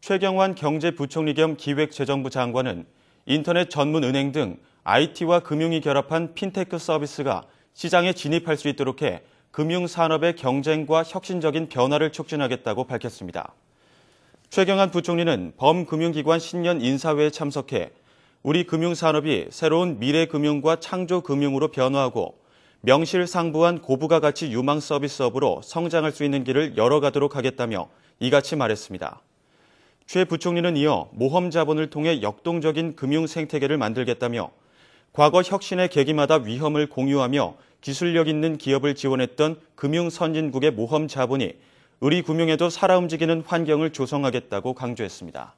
최경환 경제부총리 겸 기획재정부 장관은 인터넷 전문 은행 등 IT와 금융이 결합한 핀테크 서비스가 시장에 진입할 수 있도록 해 금융 산업의 경쟁과 혁신적인 변화를 촉진하겠다고 밝혔습니다. 최경환 부총리는 범금융기관 신년 인사회에 참석해 우리 금융산업이 새로운 미래금융과 창조금융으로 변화하고 명실상부한 고부가가치 유망 서비스업으로 성장할 수 있는 길을 열어가도록 하겠다며 이같이 말했습니다. 최 부총리는 이어 모험 자본을 통해 역동적인 금융 생태계를 만들겠다며 과거 혁신의 계기마다 위험을 공유하며 기술력 있는 기업을 지원했던 금융 선진국의 모험 자본이 우리 금융에도 살아 움직이는 환경을 조성하겠다고 강조했습니다.